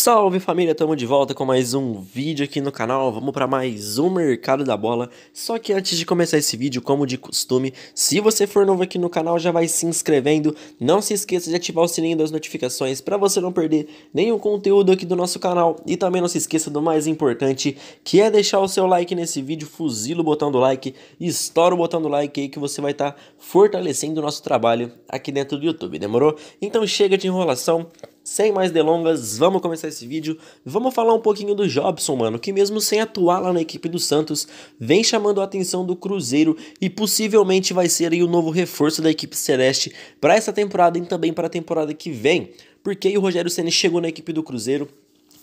Salve família, tamo de volta com mais um vídeo aqui no canal, vamos para mais um Mercado da Bola. Só que antes de começar esse vídeo, como de costume, se você for novo aqui no canal, já vai se inscrevendo. Não se esqueça de ativar o sininho das notificações para você não perder nenhum conteúdo aqui do nosso canal. E também não se esqueça do mais importante, que é deixar o seu like nesse vídeo, fuzila o botão do like, estoura o botão do like aí que você vai estar tá fortalecendo o nosso trabalho aqui dentro do YouTube, demorou? Então chega de enrolação, sem mais delongas, vamos começar esse vídeo. Vamos falar um pouquinho do Jobson, mano, que mesmo sem atuar lá na equipe do Santos, vem chamando a atenção do Cruzeiro e possivelmente vai ser aí o novo reforço da equipe celeste para essa temporada e também para a temporada que vem, porque o Rogério Ceni chegou na equipe do Cruzeiro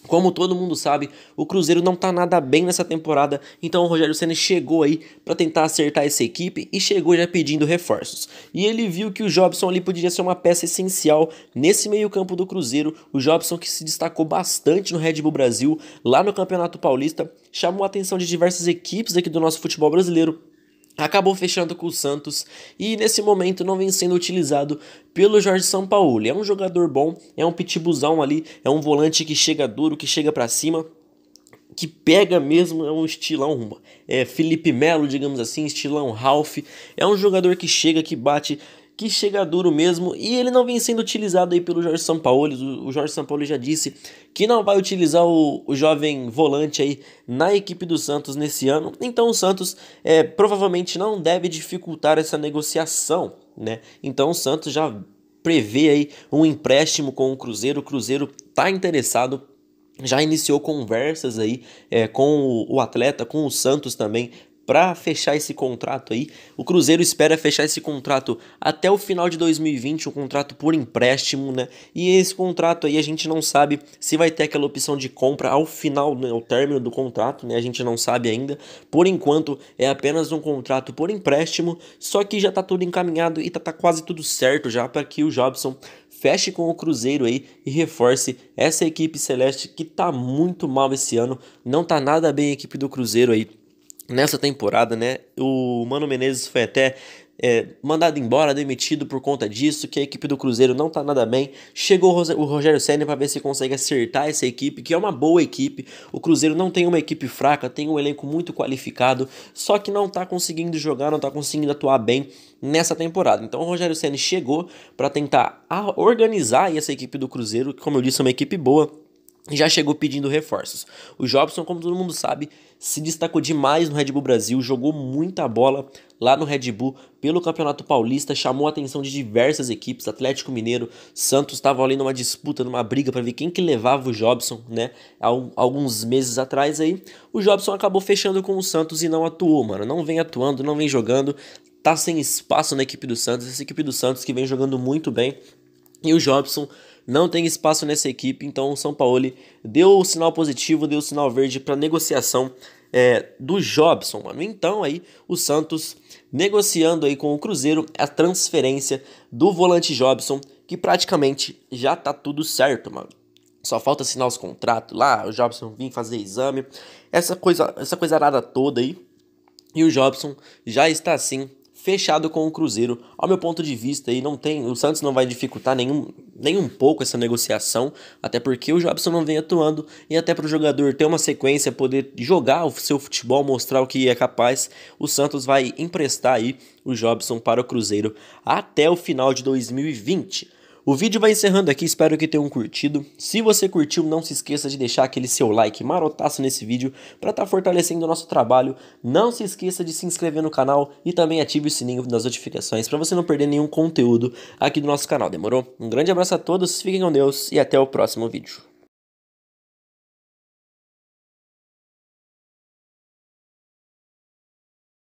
como todo mundo sabe, o Cruzeiro não tá nada bem nessa temporada, então o Rogério Ceni chegou aí para tentar acertar essa equipe e chegou já pedindo reforços. E ele viu que o Jobson ali poderia ser uma peça essencial nesse meio-campo do Cruzeiro. O Jobson que se destacou bastante no Red Bull Brasil, lá no Campeonato Paulista, chamou a atenção de diversas equipes aqui do nosso futebol brasileiro, acabou fechando com o Santos e nesse momento não vem sendo utilizado pelo Jorge Sampaoli. É um jogador bom, é um pitbuzão ali, é um volante que chega duro, que chega para cima, que pega mesmo, é um estilão, é Felipe Melo, digamos assim, estilão Ralph. É um jogador que chega, que bate que chega duro mesmo e ele não vem sendo utilizado aí pelo Jorge Sampaoli. O Jorge Sampaoli já disse que não vai utilizar o, o jovem volante aí na equipe do Santos nesse ano. Então o Santos é, provavelmente não deve dificultar essa negociação, né? Então o Santos já prevê aí um empréstimo com o Cruzeiro. O Cruzeiro tá interessado já iniciou conversas aí é, com o, o atleta, com o Santos também, para fechar esse contrato aí. O Cruzeiro espera fechar esse contrato até o final de 2020, um contrato por empréstimo, né? E esse contrato aí a gente não sabe se vai ter aquela opção de compra ao final, né, ao término do contrato, né? A gente não sabe ainda. Por enquanto é apenas um contrato por empréstimo, só que já tá tudo encaminhado e tá, tá quase tudo certo já para que o Jobson feche com o Cruzeiro aí e reforce essa equipe celeste que tá muito mal esse ano, não tá nada bem a equipe do Cruzeiro aí nessa temporada, né? O Mano Menezes foi até é, mandado embora, demitido por conta disso, que a equipe do Cruzeiro não tá nada bem. Chegou o Rogério Senna para ver se consegue acertar essa equipe, que é uma boa equipe. O Cruzeiro não tem uma equipe fraca, tem um elenco muito qualificado, só que não tá conseguindo jogar, não tá conseguindo atuar bem nessa temporada. Então o Rogério Senna chegou para tentar organizar essa equipe do Cruzeiro, que como eu disse, é uma equipe boa já chegou pedindo reforços. O Jobson, como todo mundo sabe, se destacou demais no Red Bull Brasil, jogou muita bola lá no Red Bull pelo Campeonato Paulista, chamou a atenção de diversas equipes, Atlético Mineiro, Santos estavam ali numa disputa, numa briga para ver quem que levava o Jobson, né? Alguns meses atrás aí, o Jobson acabou fechando com o Santos e não atuou, mano. Não vem atuando, não vem jogando, tá sem espaço na equipe do Santos, essa equipe do Santos que vem jogando muito bem. E o Jobson não tem espaço nessa equipe, então o São Paulo deu o sinal positivo, deu o sinal verde para negociação é, do Jobson, mano. Então aí o Santos negociando aí com o Cruzeiro a transferência do volante Jobson, que praticamente já tá tudo certo, mano. Só falta assinar os contratos lá, o Jobson vir fazer exame, essa coisa, essa coisa arada toda aí. E o Jobson já está assim fechado com o Cruzeiro. Ao meu ponto de vista, aí não tem, o Santos não vai dificultar nenhum, nem um pouco essa negociação, até porque o Jobson não vem atuando e até para o jogador ter uma sequência, poder jogar o seu futebol, mostrar o que é capaz, o Santos vai emprestar aí o Jobson para o Cruzeiro até o final de 2020. O vídeo vai encerrando aqui, espero que tenham curtido. Se você curtiu, não se esqueça de deixar aquele seu like marotaço nesse vídeo para estar tá fortalecendo o nosso trabalho. Não se esqueça de se inscrever no canal e também ative o sininho das notificações para você não perder nenhum conteúdo aqui do nosso canal, demorou? Um grande abraço a todos, fiquem com Deus e até o próximo vídeo.